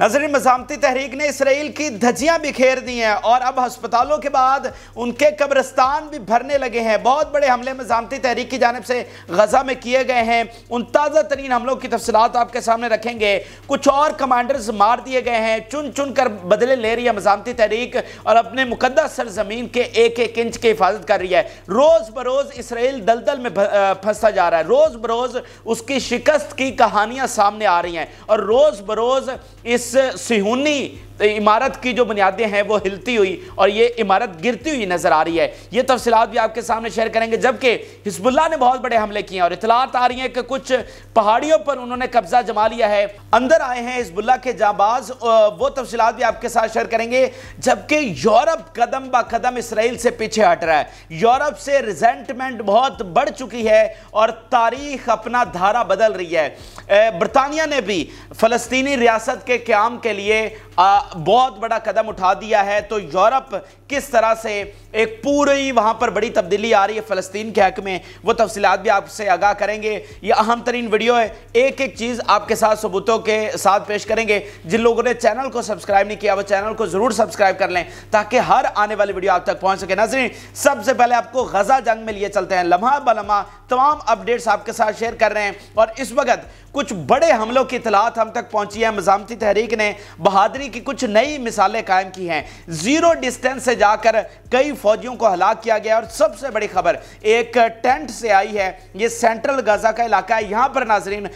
नजर मजामती तहरीक ने इसराइल की धजियां बिखेर दी हैं और अब हस्पतालों के बाद उनके कब्रस्तान भी भरने लगे हैं बहुत बड़े हमले मजामती तहरीक की जानब से गजा में किए गए हैं उन ताज़ा तरीन हमलों की तफसलत आपके सामने रखेंगे कुछ और कमांडर्स मार दिए गए हैं चुन चुन कर बदले ले रही है मजामती तहरीक और अपने मुकदस सरजमीन के एक एक इंच की हिफाजत कर रही है रोज़ बरोज़ इसराइल दलदल में फंसता जा रहा है रोज़ बरोज़ उसकी शिकस्त की कहानियाँ सामने आ रही हैं और रोज़ बरोज़ इस इस सिहुनी तो इमारत की जो बुनियादें हैं वो हिलती हुई और ये इमारत गिरती हुई नज़र आ रही है ये तफसलत भी आपके सामने शेयर करेंगे जबकि हिजबुल्ला ने बहुत बड़े हमले किए हैं और इतलात आ रही हैं कि कुछ पहाड़ियों पर उन्होंने कब्जा जमा लिया है अंदर आए हैं हिजबुल्ला के जाबाज वो तफसलत भी आपके साथ शेयर करेंगे जबकि यूरोप कदम ब कदम इसराइल से पीछे हट रहा है यूरोप से रिजेंटमेंट बहुत बढ़ चुकी है और तारीख अपना धारा बदल रही है बरतानिया ने भी फ़लस्तनी रियासत के क्याम के लिए बहुत बड़ा कदम उठा दिया है तो यूरोप किस तरह से एक पूरी वहाँ पर बड़ी तब्दीली आ रही है फ़लस्तीन के हक में वो तफसीत भी आपसे आगाह करेंगे ये अहम तरीन वीडियो है एक एक चीज़ आपके साथ सबूतों के साथ पेश करेंगे जिन लोगों ने चैनल को सब्सक्राइब नहीं किया वो चैनल को ज़रूर सब्सक्राइब कर लें ताकि हर आने वाली वीडियो आप तक पहुँच सके नाजरीन सबसे पहले आपको गजा जंग में लिए चलते हैं लम्हा बलमा तमाम अपडेट्स आपके साथ शेयर कर रहे हैं और इस वक्त कुछ बड़े हमलों की इतलात हम तक पहुंची है मजामती तहरीक ने बहादरी की कुछ नई मिसालें कायम की हैं जीरो डिस्टेंस से जाकर कई फौजियों को हलाक किया गया और सबसे बड़ी खबर एक टेंट से आई है ये सेंट्रल गाजा का इलाका है यहां पर नाजरीन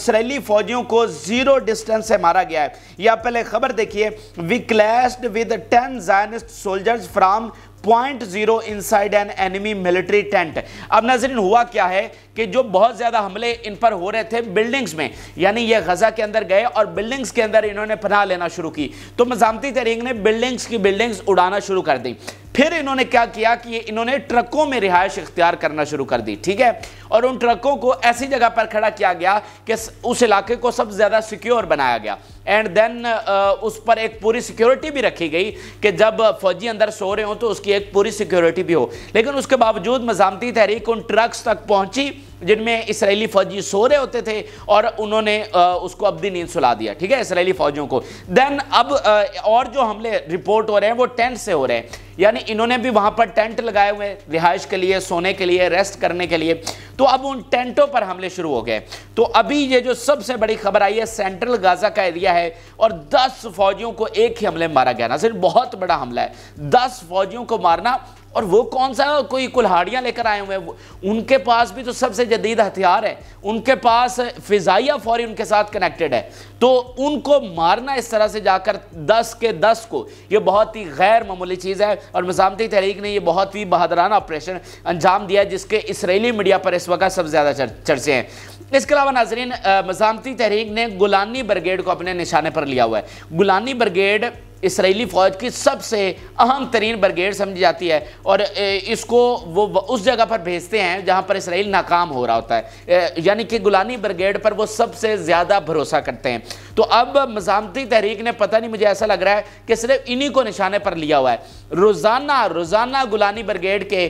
इसराइली फौजियों को जीरो डिस्टेंस से मारा गया है यह पहले खबर देखिए we clash with ten Zionist soldiers from point zero side an enemy military tent अब नजरिन हुआ क्या है कि जो बहुत ज़्यादा हमले इन पर हो रहे थे बिल्डिंग्स में यानी ये गज़ा के अंदर गए और बिल्डिंग्स के अंदर इन्होंने पनाह लेना शुरू की तो मजामती तहरीक ने बिल्डिंग्स की बिल्डिंग्स उड़ाना शुरू कर दी फिर इन्होंने क्या किया कि इन्होंने ट्रकों में रिहायश इख्तियार करना शुरू कर दी ठीक है और उन ट्रकों को ऐसी जगह पर खड़ा किया गया कि उस इलाके को सबसे ज़्यादा सिक्योर बनाया गया एंड देन uh, उस पर एक पूरी सिक्योरिटी भी रखी गई कि जब फौजी अंदर सो रहे हो तो उसकी एक पूरी सिक्योरिटी भी हो लेकिन उसके बावजूद मजामती तहरीक उन ट्रक्स तक पहुंची जिनमें इसराइली फौजी सो रहे होते थे और उन्होंने uh, उसको अब भी नींद सुला दिया ठीक है इसराइली फौजियों को देन अब uh, और जो हमले रिपोर्ट हो रहे हैं वो टेंट से हो रहे हैं यानी इन्होंने भी वहां पर टेंट लगाए हुए रिहाइश के लिए सोने के लिए रेस्ट करने के लिए तो अब उन टेंटों पर हमले शुरू हो गए तो अभी ये जो सबसे बड़ी खबर आई है सेंट्रल गाजा का एरिया है और दस फौजियों को एक ही हमले में मारा गया ना सिर्फ बहुत बड़ा हमला है दस फौजियों को मारना और वो कौन सा कोई कुल्हाड़ियाँ लेकर आए हुए हैं उनके पास भी तो सबसे जदीद हथियार है उनके पास फिजाइया फौरी उनके साथ कनेक्टेड है तो उनको मारना इस तरह से जाकर दस के दस को ये बहुत ही गैर मामूली चीज़ है और मजामती तहरीक ने यह बहुत ही बहादराना ऑपरेशन अंजाम दिया जिसके इसराइली मीडिया पर इस वक्त सबसे ज़्यादा चर्चे हैं इसके अलावा नाजरीन मजामती तहरीक ने गुलानी ब्रिगेड को अपने निशाने पर लिया हुआ है गुलानी ब्रिगेड इसराइली फ़ौज की सबसे अहम तरीन ब्रिगेड समझी जाती है और इसको वो उस जगह पर भेजते हैं जहाँ पर इसराइल नाकाम हो रहा होता है यानी कि गुलानी ब्रिगेड पर वो सबसे ज़्यादा भरोसा करते हैं तो अब मजामती तहरीक ने पता नहीं मुझे ऐसा लग रहा है कि सिर्फ इन्हीं को निशाने पर लिया हुआ है रोज़ाना रोज़ाना गुलानी ब्रिगेड के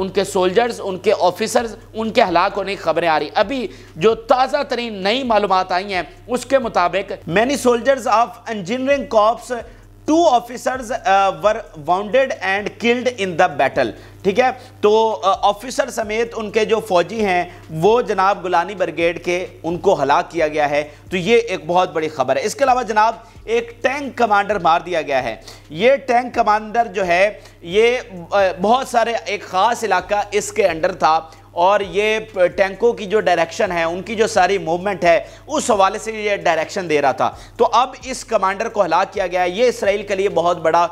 उनके सोल्जर्स उनके ऑफिसर्स उनके हलाक होने की खबरें आ रही अभी जो ताज़ा तरीन नई मालूम आई हैं उसके मुताबिक many soldiers of engineering corps two officers uh, were wounded and killed in the battle ठीक है तो ऑफिसर समेत उनके जो फौजी हैं वो जनाब गुलानी ब्रिगेड के उनको हलाक किया गया है तो ये एक बहुत बड़ी खबर है इसके अलावा जनाब एक टैंक कमांडर मार दिया गया है ये टैंक कमांडर जो है ये बहुत सारे एक ख़ास इलाका इसके अंडर था और ये टैंकों की जो डायरेक्शन है उनकी जो सारी मूवमेंट है उस हवाले से ये डायरेक्शन दे रहा था तो अब इस कमांडर को हलाक किया गया है ये इसराइल के लिए बहुत बड़ा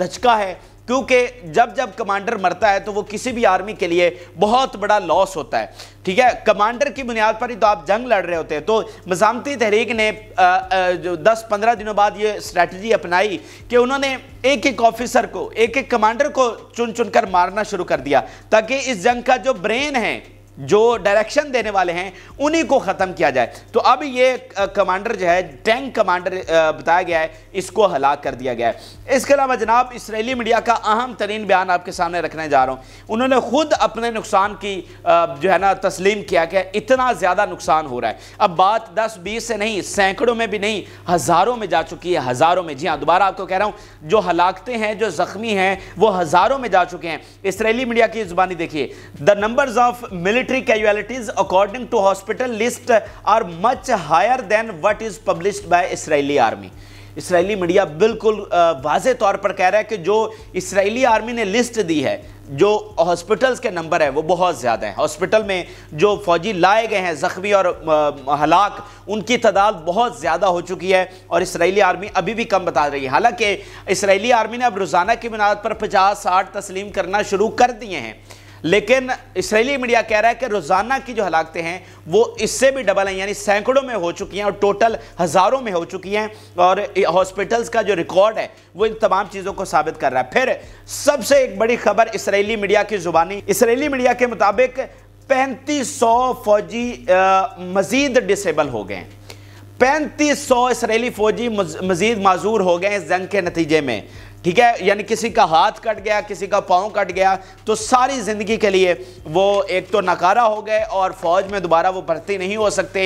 धचका है क्योंकि जब जब कमांडर मरता है तो वो किसी भी आर्मी के लिए बहुत बड़ा लॉस होता है ठीक है कमांडर की बुनियाद पर ही तो आप जंग लड़ रहे होते हैं तो मजामती तहरीक ने आ, आ, जो दस पंद्रह दिनों बाद ये स्ट्रैटेजी अपनाई कि उन्होंने एक एक ऑफिसर को एक एक कमांडर को चुन चुनकर मारना शुरू कर दिया ताकि इस जंग का जो ब्रेन है जो डायरेक्शन देने वाले हैं उन्हीं को ख़त्म किया जाए तो अब ये कमांडर जो है टैंक कमांडर बताया गया है इसको हलाक कर दिया गया है इसके अलावा जनाब इसराइली मीडिया का अहम तरीन बयान आपके सामने रखने जा रहा हूँ उन्होंने खुद अपने नुकसान की जो है ना तस्लीम किया कि इतना ज़्यादा नुकसान हो रहा है अब बात दस बीस से नहीं सैकड़ों में भी नहीं हज़ारों में जा चुकी है हज़ारों में जी हाँ दोबारा आपको कह रहा हूँ जो हलाकते हैं जो ज़ख्मी हैं वो हज़ारों में जा चुके हैं इसराइली मीडिया की ज़ुबानी देखिए the number of milit military casualties according to hospital list are much higher than what is published by Israeli army. Israeli media बिल्कुल वाजे तौर पर कह रहा है कि जो इसराइली आर्मी ने लिस्ट दी है जो हॉस्पिटल्स के नंबर है वो बहुत ज़्यादा है हॉस्पिटल में जो फौजी लाए गए हैं ज़ख्मी और हलाक उनकी तादाद बहुत ज़्यादा हो चुकी है और इसराइली आर्मी अभी भी कम बता रही है हालांकि इसराइली आर्मी ने अब रोज़ाना की बुनियाद पर पचास साठ तस्लीम करना शुरू कर दिए हैं लेकिन इसराइली मीडिया कह रहा है कि रोज़ाना की जो हलाकतें हैं वो इससे भी डबल हैं यानी सैकड़ों में हो चुकी हैं और टोटल हज़ारों में हो चुकी हैं और हॉस्पिटल्स का जो रिकॉर्ड है वो इन तमाम चीज़ों को साबित कर रहा है फिर सबसे एक बड़ी खबर इसराइली मीडिया की ज़ुबानी इसराइली मीडिया के मुताबिक पैंतीस फौजी मज़ीद डिसेबल हो गए हैं पैंतीस सौ इसराइली फौजी मज़ीद माजूर हो गए इस जंग के नतीजे में ठीक है यानी किसी का हाथ कट गया किसी का पाँव कट गया तो सारी ज़िंदगी के लिए वो एक तो नकारा हो गए और फ़ौज में दोबारा वो भर्ती नहीं हो सकते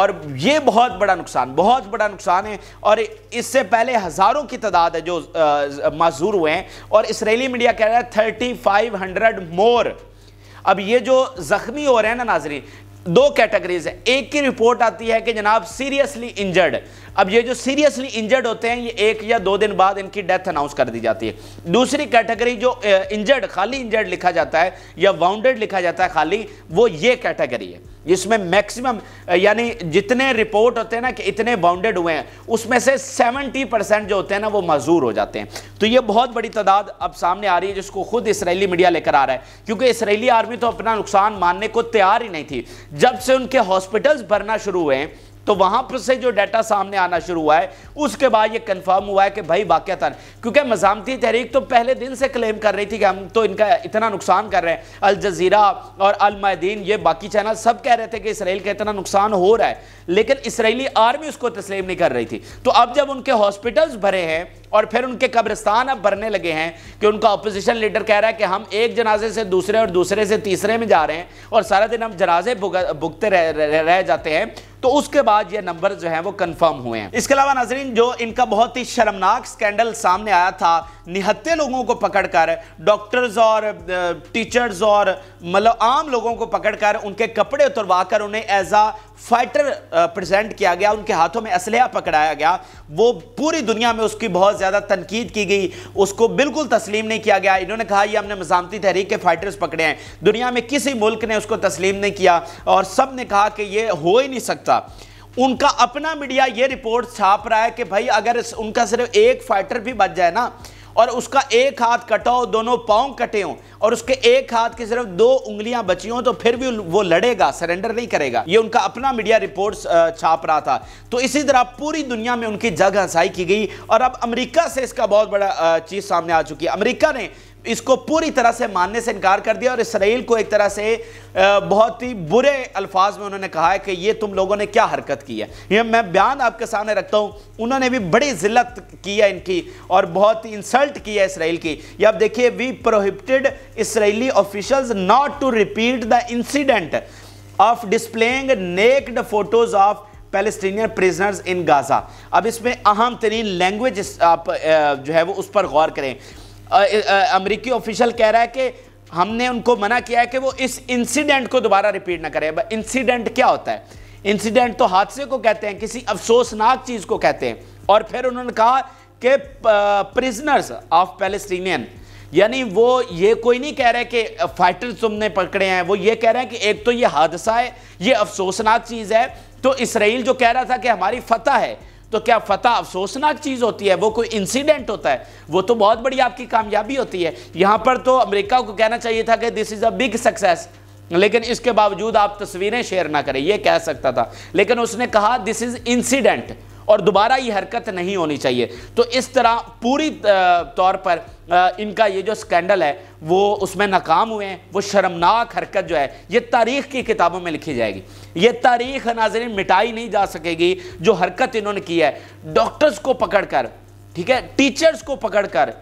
और ये बहुत बड़ा नुकसान बहुत बड़ा नुकसान है और इससे पहले हज़ारों की तादाद है जो माजूर हुए हैं और इसराइली मीडिया कह रहा है थर्टी फाइव हंड्रेड मोर अब ये जो ज़ख्मी हो रहे हैं ना नाजरी दो कैटेगरीज है एक की रिपोर्ट आती है कि जनाब सीरियसली इंजर्ड अब ये जो सीरियसली इंजर्ड होते हैं ये एक या दो दिन बाद इनकी डेथ अनाउंस कर दी जाती है दूसरी कैटेगरी जो इंजर्ड खाली इंजर्ड लिखा जाता है या वाउंडेड लिखा जाता है खाली वो ये कैटेगरी है जिसमें मैक्सिमम यानी जितने रिपोर्ट होते हैं ना कि इतने बाउंडेड हुए हैं उसमें से 70 परसेंट जो होते हैं ना वो मजदूर हो जाते हैं तो ये बहुत बड़ी तादाद अब सामने आ रही है जिसको खुद इसराइली मीडिया लेकर आ रहा है क्योंकि इसराइली आर्मी तो अपना नुकसान मानने को तैयार ही नहीं थी जब से उनके हॉस्पिटल्स भरना शुरू हुए हैं तो वहां पर से जो डाटा सामने आना शुरू हुआ है उसके बाद ये कंफर्म हुआ है कि भाई वाक़ता क्योंकि मजामती तहरीक तो पहले दिन से क्लेम कर रही थी कि हम तो इनका इतना नुकसान कर रहे हैं अल जजीरा और अलमदीन ये बाकी चैनल सब कह रहे थे कि इसराइल का इतना नुकसान हो रहा है लेकिन इसराइली आर्मी उसको तस्लीम नहीं कर रही थी तो अब जब उनके हॉस्पिटल्स भरे हैं और फिर उनके कब्रिस्तान अब भरने लगे हैं कि उनका अपोजिशन लीडर कह रहा है कि हम एक जनाजे से दूसरे और दूसरे से तीसरे में जा रहे हैं और सारा दिन हम जनाजे भुगते रह, रह, रह जाते हैं तो उसके बाद ये नंबर जो है वो कंफर्म हुए हैं इसके अलावा नाजरीन जो इनका बहुत ही शर्मनाक स्कैंडल सामने आया था निहत्ते लोगों को पकड़कर डॉक्टर्स और टीचर्स और मतलब आम लोगों को पकड़कर उनके कपड़े उतरवाकर उन्हें एज आ फाइटर प्रेजेंट किया गया उनके हाथों में असलह पकड़ाया गया वो पूरी दुनिया में उसकी बहुत ज़्यादा तनकीद की गई उसको बिल्कुल तस्लीम नहीं किया गया इन्होंने कहा यह हमने मजामती तहरीक के फाइटर्स पकड़े हैं दुनिया में किसी मुल्क ने उसको तस्लीम नहीं किया और सब ने कहा कि ये हो ही नहीं सकता उनका अपना मीडिया ये रिपोर्ट छाप रहा है कि भाई अगर उनका सिर्फ एक फाइटर भी बच जाए ना और उसका एक हाथ कटा हो दोनों पाँव कटे हों और उसके एक हाथ की सिर्फ दो उंगलियां बची हों तो फिर भी वो लड़ेगा सरेंडर नहीं करेगा ये उनका अपना मीडिया रिपोर्ट छाप रहा था तो इसी तरह पूरी दुनिया में उनकी जग हंसाई की गई और अब अमरीका से इसका बहुत बड़ा चीज़ सामने आ चुकी है अमरीका ने इसको पूरी तरह से मानने से इनकार कर दिया और इसराइल को एक तरह से बहुत ही बुरे अल्फाज में उन्होंने कहा है कि ये तुम लोगों ने क्या हरकत की है ये मैं बयान आपके सामने रखता हूँ उन्होंने भी बड़ी जिल्लत की है इनकी और बहुत ही इंसल्ट की है इसराइल की ये आप देखिए we prohibited Israeli officials not to repeat the incident of displaying naked photos of Palestinian prisoners in Gaza अब इसमें अहम तरीन लैंग्वेज आप जो है वो उस पर गौर करें अमरीकी ऑफिशियल कह रहा है कि हमने उनको मना किया है कि वो इस इंसिडेंट को दोबारा रिपीट ना करें इंसिडेंट क्या होता है इंसिडेंट तो हादसे को कहते हैं किसी अफसोसनाक चीज़ को कहते हैं और फिर उन्होंने कहा कि प्रिजनर्स ऑफ पैलेस्टीनियन यानी वो ये कोई नहीं कह रहे कि फाइटर तुमने पकड़े हैं वो ये कह रहे हैं कि एक तो ये हादसा है ये अफसोसनाक चीज़ है तो इसराइल जो कह रहा था कि हमारी फतह है तो क्या फतेह अफसोसनाक चीज़ होती है वो कोई इंसिडेंट होता है वो तो बहुत बड़ी आपकी कामयाबी होती है यहां पर तो अमेरिका को कहना चाहिए था कि this is a big success लेकिन इसके बावजूद आप तस्वीरें शेयर ना करें ये कह सकता था लेकिन उसने कहा दिस इज़ इंसिडेंट और दोबारा ये हरकत नहीं होनी चाहिए तो इस तरह पूरी तौर पर इनका ये जो स्कैंडल है वो उसमें नाकाम हुए हैं वो शर्मनाक हरकत जो है ये तारीख़ की किताबों में लिखी जाएगी ये तारीख़ नाजरीन मिटाई नहीं जा सकेगी जो हरकत इन्होंने की है डॉक्टर्स को पकड़ कर ठीक है टीचर्स को पकड़ कर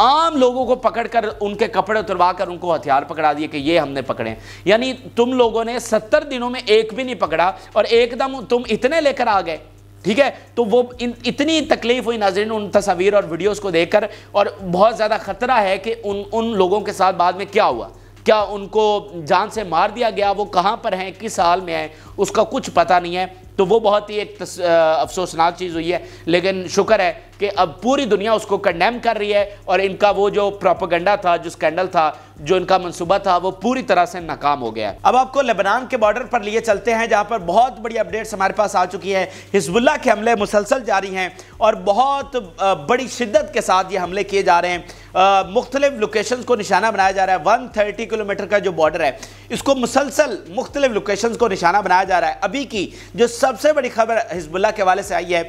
आम लोगों को पकड़कर उनके कपड़े उतरवा कर उनको हथियार पकड़ा दिए कि ये हमने पकड़े यानी तुम लोगों ने सत्तर दिनों में एक भी नहीं पकड़ा और एकदम तुम इतने लेकर आ गए ठीक है तो वो इन इतनी तकलीफ हुई नाजरन उन तस्वीर और वीडियोस को देखकर और बहुत ज़्यादा ख़तरा है कि उन उन लोगों के साथ बाद में क्या हुआ क्या उनको जान से मार दिया गया वो कहाँ पर हैं किस हाल में हैं उसका कुछ पता नहीं है तो वो बहुत ही एक अफसोसनाक चीज़ हुई है लेकिन शुक्र है कि अब पूरी दुनिया उसको कंडेम कर रही है और इनका वो जो प्रोपोगंडा था जो स्कैंडल था जो इनका मंसूबा था वो पूरी तरह से नाकाम हो गया अब आपको लेबनान के बॉर्डर पर लिए चलते हैं जहाँ पर बहुत बड़ी अपडेट्स हमारे पास आ चुकी है हिजबुल्ला के हमले मुसलसल जारी हैं और बहुत बड़ी शिद्दत के साथ ये हमले किए जा रहे हैं मुख्तलिफ लोकेशन को निशाना बनाया जा रहा है थर्टी किलोमीटर का जो बॉर्डर है इसको मुसलसल मुख्तलिफ लोकेशन को निशाना बनाया जा रहा है अभी की जो सबसे बड़ी खबर हिजबुल्ला के हवाले से आई है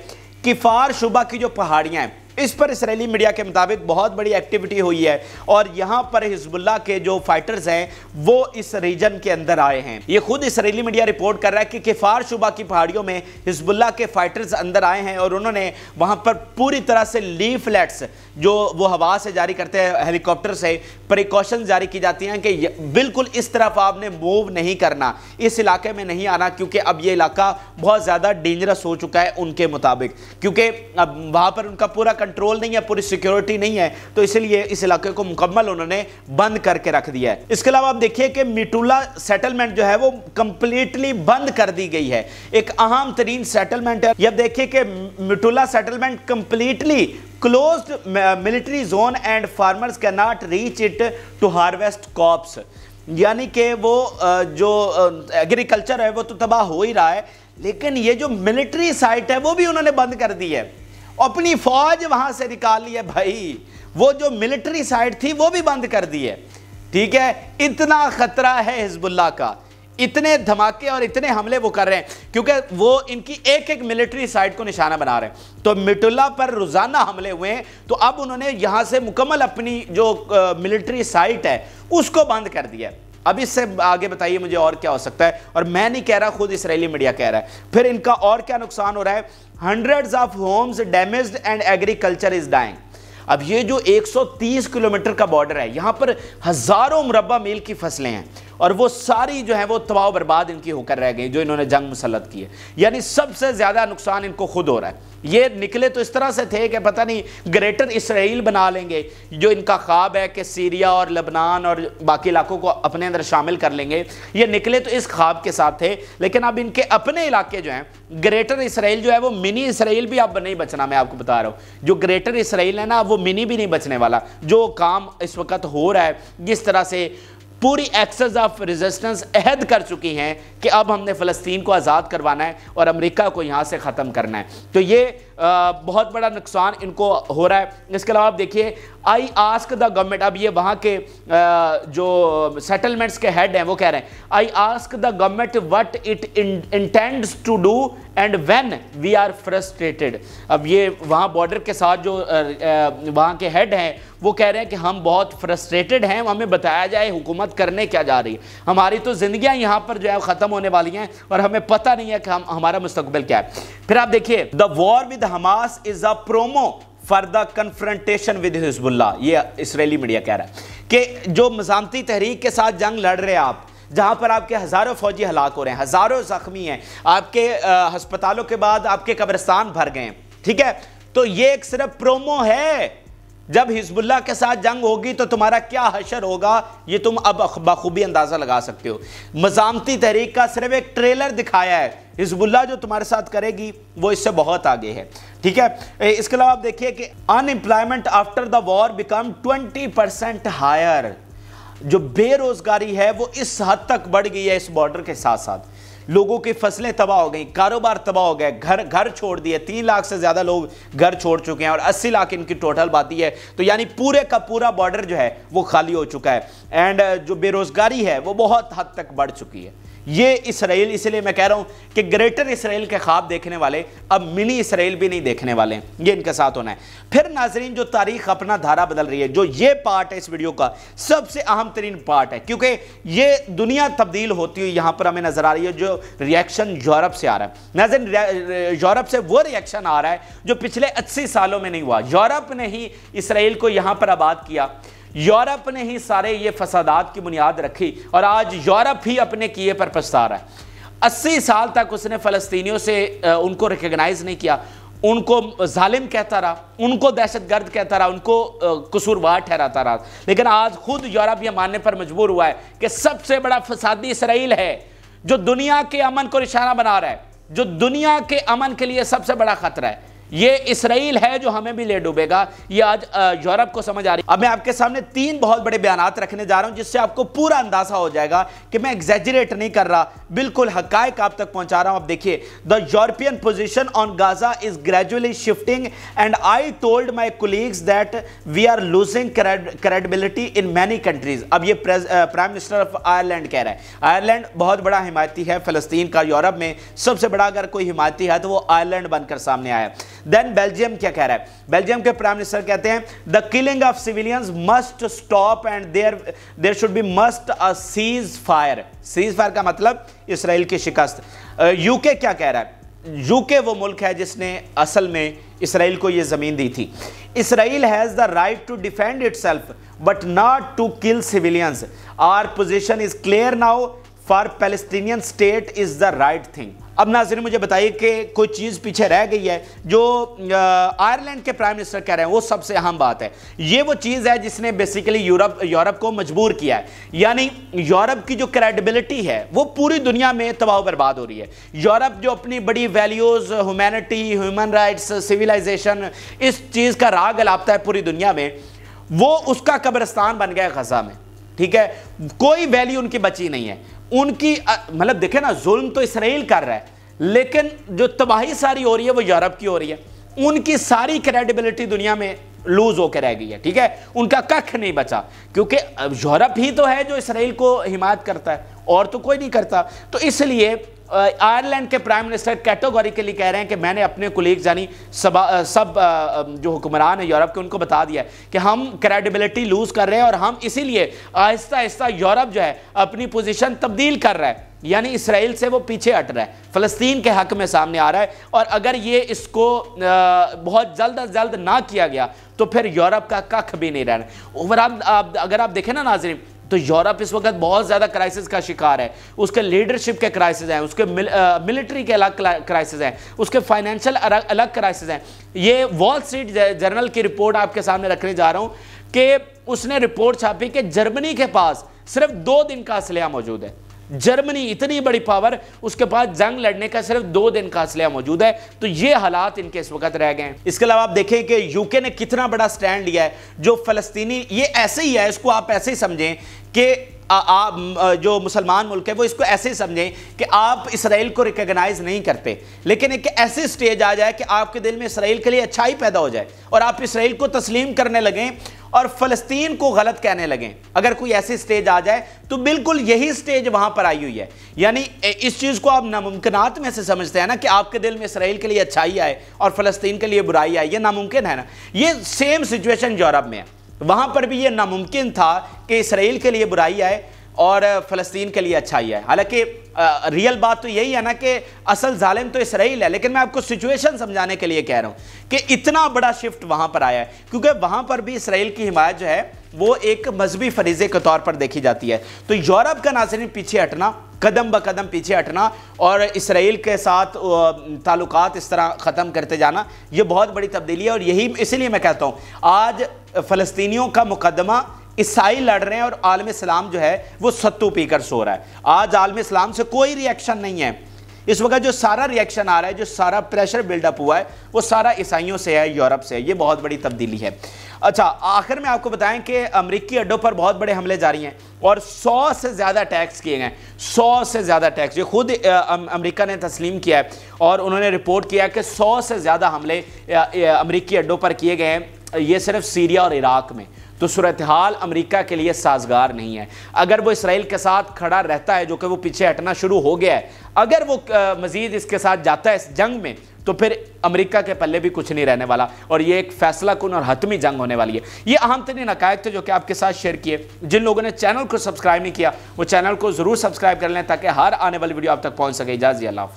किफार शुबा की जो पहाड़ियाँ हैं इस पर इसराइली मीडिया के मुताबिक बहुत बड़ी एक्टिविटी हुई है और यहाँ पर हिजबुल्ला के जो फाइटर्स हैं वो इस रीजन के अंदर आए हैं ये खुद इसराइली मीडिया रिपोर्ट कर रहा है कि किफार शुबा की पहाड़ियों में हिजबुल्ला के फाइटर्स अंदर आए हैं और उन्होंने वहाँ पर पूरी तरह से ली फ्लैट्स जो वो हवा से जारी करते हैं हेलीकॉप्टर से प्रिकॉशन जारी की जाती हैं कि बिल्कुल इस तरफ आपने मूव नहीं करना इस इलाके में नहीं आना क्योंकि अब ये इलाका बहुत ज़्यादा डेंजरस हो चुका है उनके मुताबिक क्योंकि अब वहाँ पर उनका पूरा कंट्रोल नहीं है पूरी सिक्योरिटी नहीं है तो इसलिए इस इलाके को मुकम्मल उन्होंने बंद करके रख दिया है इसके अलावा आप देखिए कि मिटूला सेटलमेंट जो है वो कंप्लीटली बंद कर दी गई है एक अहम तरीन सेटलमेंट है यह देखिए कि Metula settlement completely close military zone and farmers can not reach it to harvest crops यानी कि वो जो एग्रीकल्चर है वो तो तबाह हो ही रहा है लेकिन ये जो मिलिट्री साइट है वो भी उन्होंने बंद कर दी है अपनी फौज वहां से निकाल ली है भाई वो जो मिलिट्री साइड थी वो भी बंद कर दी है ठीक है इतना खतरा है हिजबुल्ला का इतने धमाके और इतने हमले वो कर रहे हैं क्योंकि वो इनकी एक एक मिलिट्री साइट को निशाना बना रहे हैं तो मिटुल्ला पर रोजाना हमले हुए तो अब उन्होंने यहां से मुकम्मल अपनी जो मिलिट्री साइट है उसको बंद कर दिया अब इससे आगे बताइए मुझे और क्या हो सकता है और मैं नहीं कह रहा खुद इसराइली मीडिया कह रहा है फिर इनका और क्या नुकसान हो रहा है hundreds of homes damaged and agriculture is dying अब ये जो 130 किलोमीटर का बॉर्डर है यहां पर हज़ारों मुरबा मील की फसलें हैं और वो सारी जो है वो तबाह बर्बाद इनकी होकर रह गई जो इन्होंने जंग मुसलत की है यानी सबसे ज़्यादा नुकसान इनको खुद हो रहा है ये निकले तो इस तरह से थे कि पता नहीं ग्रेटर इसराइल बना लेंगे जो इनका ख्वाब है कि सीरिया और लबनान और बाकी इलाकों को अपने अंदर शामिल कर लेंगे ये निकले तो इस ख्वाब के साथ थे लेकिन अब इनके अपने इलाके जो हैं ग्रेटर इसराइल जो है वो मिनी इसराइल भी अब नहीं बचना मैं आपको बता रहा हूँ जो ग्रेटर इसराइल है ना वो मिनी भी नहीं बचने वाला जो काम इस वक्त हो रहा है जिस तरह से पूरी एक्सेस ऑफ रेजिस्टेंस अहद कर चुकी हैं कि अब हमने फ़लस्तीन को आज़ाद करवाना है और अमेरिका को यहाँ से ख़त्म करना है तो ये आ, बहुत बड़ा नुकसान इनको हो रहा है इसके अलावा आप देखिए आई आस्क द गवर्नमेंट अब ये वहाँ के जो सेटलमेंट्स के हेड हैं वो कह रहे हैं I ask the government what it intends to do and when we are frustrated अब ये वहाँ बॉर्डर के साथ जो वहाँ के हेड हैं वो कह रहे हैं कि हम बहुत फ्रस्ट्रेटेड हैं हमें बताया जाए हुकूमत करने क्या जा रही है हमारी तो जिंदगी यहाँ पर जो है ख़त्म होने वाली हैं और हमें पता नहीं है कि हम हमारा मुस्तबिल क्या है फिर आप देखिए the war with Hamas is a promo the confrontation with Hezbollah ये इसराइली मीडिया कह रहा है कि जो मजामती तहरीक के साथ जंग लड़ रहे आप जहाँ पर आपके हज़ारों फौजी हलाक हो रहे हैं हज़ारों ज़ख्मी हैं आपके हस्पतालों के बाद आपके कब्रस्तान भर गए हैं ठीक है तो ये एक सिर्फ प्रोमो है जब हिजबुल्ला के साथ जंग होगी तो तुम्हारा क्या हशर होगा ये तुम अब बखूबी अंदाज़ा लगा सकते हो मजामती तहरीक का सिर्फ एक ट्रेलर दिखाया है हिजबुल्ला जो तुम्हारे साथ करेगी वो इससे बहुत आगे है ठीक है इसके अलावा आप देखिए कि unemployment after the war become 20 percent higher जो बेरोजगारी है वो इस हद तक बढ़ गई है इस बॉर्डर के साथ साथ लोगों की फसलें तबाह हो गई कारोबार तबाह हो गए घर घर छोड़ दिए तीन लाख से ज़्यादा लोग घर छोड़ चुके हैं और अस्सी लाख इनकी टोटल बाती है तो यानी पूरे का पूरा बॉर्डर जो है वो खाली हो चुका है एंड जो बेरोज़गारी है वो बहुत हद तक बढ़ चुकी है ये इसराइल इसलिए मैं कह रहा हूं कि ग्रेटर इसराइल के ख्वाब देखने वाले अब मिनी इसराइल भी नहीं देखने वाले ये इनके साथ होना है फिर नाजरीन जो तारीख अपना धारा बदल रही है जो ये पार्ट है इस वीडियो का सबसे अहम तरीन पार्ट है क्योंकि ये दुनिया तब्दील होती हुई यहाँ पर हमें नजर आ रही है जो रिएक्शन यूरोप से आ रहा है नाजरीन यूरोप से वो रिएक्शन आ रहा है जो पिछले अस्सी सालों में नहीं हुआ यूरोप ने ही इसराइल को यहाँ पर आबाद किया यूरोप ने ही सारे ये फसादात की बुनियाद रखी और आज यूरोप ही अपने किए पर पछता रहा है अस्सी साल तक उसने फ़लस्तीनियों से उनको रिकगनाइज़ नहीं किया उनको जालिम कहता रहा उनको दहशत गर्द कहता रहा उनको कसूरवार ठहराता रहा लेकिन आज खुद यूरोप यह मानने पर मजबूर हुआ है कि सबसे बड़ा फसादी इसराइल है जो दुनिया के अमन को निशाना बना रहा है जो दुनिया के अमन के लिए सबसे बड़ा खतरा है ये इसराइल है जो हमें भी ले डूबेगा ये आज यूरोप को समझ आ रही है अब मैं आपके सामने तीन बहुत बड़े बयान रखने जा रहा हूं जिससे आपको पूरा अंदाजा हो जाएगा कि मैं एग्जेजरेट नहीं कर रहा बिल्कुल हकायक आप तक पहुंचा रहा हूं आप देखिए the European position on Gaza is gradually shifting and I told my colleagues that we are losing credibility in many countries अब ये प्राइम मिनिस्टर ऑफ आयरलैंड कह रहा है आयरलैंड बहुत बड़ा हिमायती है फलस्तीन का यूरोप में सबसे बड़ा अगर कोई हिमायती है तो वो आयरलैंड बनकर सामने आया देन बेल्जियम क्या कह रहा है बेल्जियम के प्राइम मिनिस्टर कहते हैं the killing of civilians must stop and there there should be must a cease fire cease fire का मतलब इसराइल की शिकस्त यूके क्या कह रहा है यूके वो मुल्क है जिसने असल में इसराइल को ये ज़मीन दी थी Israel has the right to defend itself but not to kill civilians our position is clear now for Palestinian state is the right thing अब नाजिर मुझे बताइए कि कोई चीज़ पीछे रह गई है जो आयरलैंड के प्राइम मिनिस्टर कह रहे हैं वो सबसे अहम बात है ये वो चीज़ है जिसने बेसिकली यूरोप यूरोप को मजबूर किया है यानी यूरोप की जो क्रेडिबिलिटी है वो पूरी दुनिया में तबाह बर्बाद हो रही है यूरोप जो अपनी बड़ी values humanity human rights civilisation इस चीज़ का राग अलापता है पूरी दुनिया में वो उसका कब्रस्तान बन गया गजा में ठीक है कोई वैल्यू उनकी बची नहीं है उनकी मतलब देखे ना जुल्म तो इसराइल कर रहा है लेकिन जो तबाही सारी हो रही है वो यूरोप की हो रही है उनकी सारी क्रेडिबिलिटी दुनिया में लूज होकर रह गई है ठीक है उनका कख नहीं बचा क्योंकि यूरोप ही तो है जो इसराइल को हिमायत करता है और तो कोई नहीं करता तो इसलिए आयरलैंड के प्राइम मिनिस्टर के लिए कह रहे हैं कि मैंने अपने कुलीग यानी सब सब जो हुक्मरान है यूरोप के उनको बता दिया है कि हम क्रेडिबिलिटी लूज़ कर रहे हैं और हम इसीलिए आहिस्ता आहिस्ता यूरोप जो है अपनी पोजीशन तब्दील कर रहा है यानी इसराइल से वो पीछे हट रहा है फ़लस्तीन के हक में सामने आ रहा है और अगर ये इसको बहुत जल्द अज जल्द ना किया गया तो फिर यूरोप का कख भी नहीं रहना ओवरऑल अगर आप देखें ना नाजरिन तो यूरोप इस वक्त बहुत ज़्यादा क्राइसिस का शिकार है उसके लीडरशिप के क्राइसिस हैं उसके मिल, आ, मिलिट्री के अलग क्राइसिस हैं उसके फाइनेंशियल अलग क्राइसिस हैं ये वॉल स्ट्रीट जर्नल की रिपोर्ट आपके सामने रखने जा रहा हूँ कि उसने रिपोर्ट छापी कि जर्मनी के पास सिर्फ दो दिन का असलिया मौजूद है जर्मनी इतनी बड़ी पावर उसके पास जंग लड़ने का सिर्फ दो दिन का असलिया मौजूद है तो ये हालात इनके इस वक्त रह गए इसके अलावा आप देखें कि यूके ने कितना बड़ा स्टैंड लिया है जो फलस्तीनी ये ऐसे ही है इसको आप ऐसे ही समझें कि आप जो मुसलमान मुल्क है वो इसको ऐसे ही समझें कि आप इसराइल को रिकगनाइज नहीं करते लेकिन एक ऐसे स्टेज आ जाए कि आपके दिल में इसराइल के लिए अच्छाई पैदा हो जाए और आप इसराइल को तस्लीम करने लगें और फलस्तीन को गलत कहने लगे अगर कोई ऐसी स्टेज आ जाए तो बिल्कुल यही स्टेज वहां पर आई हुई है यानी इस चीज को आप नामुमकिन में से समझते हैं ना कि आपके दिल में इसराइल के लिए अच्छाई आए और फलस्तीन के लिए बुराई आए यह नामुमकिन है ना ये सेम सिचुएशन यूरोप में है वहां पर भी यह नामुमकिन था कि इसराइल के लिए बुराई आए और फ़लस्तीन के लिए अच्छा ही है हालांकि रियल बात तो यही है ना कि असल जालिम तो इसराइल है लेकिन मैं आपको सिचुएशन समझाने के लिए कह रहा हूँ कि इतना बड़ा शिफ्ट वहाँ पर आया है क्योंकि वहाँ पर भी इसराइल की हिमायत जो है वो एक मजहबी फरीजे के तौर पर देखी जाती है तो यूरोप का नाजरन पीछे हटना कदम ब कदम पीछे हटना और इसराइल के साथ ताल्लुक इस तरह ख़त्म करते जाना ये बहुत बड़ी तब्दीली है और यही इसीलिए मैं कहता हूँ आज फ़लस्तियों का मुकदमा ईसाई लड़ रहे हैं और आलम इस्लाम जो है वो सत्तू पीकर सो रहा है आज आलम इस्लाम से कोई रिएक्शन नहीं है इस वक्त जो सारा रिएक्शन आ रहा है जो सारा प्रेशर बिल्डअप हुआ है वो सारा ईसाइयों से है यूरोप से है ये बहुत बड़ी तब्दीली है अच्छा आखिर में आपको बताएं कि अमरीकी अड्डों पर बहुत बड़े हमले जारी हैं और 100 से ज़्यादा टैक्स किए गए 100 से ज़्यादा टैक्स ये खुद अमेरिका ने तस्लीम किया है और उन्होंने रिपोर्ट किया कि 100 से ज़्यादा हमले अमरीकी अड्डों पर किए गए हैं ये सिर्फ सीरिया और इराक में तो सूरत हाल अमरीका के लिए साजगार नहीं है अगर वो इसराइल के साथ खड़ा रहता है जो कि वो पीछे हटना शुरू हो गया है अगर वो मजीद इसके साथ जाता है इस जंग में तो फिर अमेरिका के पल्ले भी कुछ नहीं रहने वाला और ये एक फैसला कन और हतमी जंग होने वाली है ये अहम तरीन नकायक थे जो कि आपके साथ शेयर किए जिन लोगों ने चैनल को सब्सक्राइब नहीं किया वो चैनल को ज़रूर सब्सक्राइब कर लें ताकि हर आने वाली वीडियो आप तक पहुंच सके इजाज़ी अल्लाह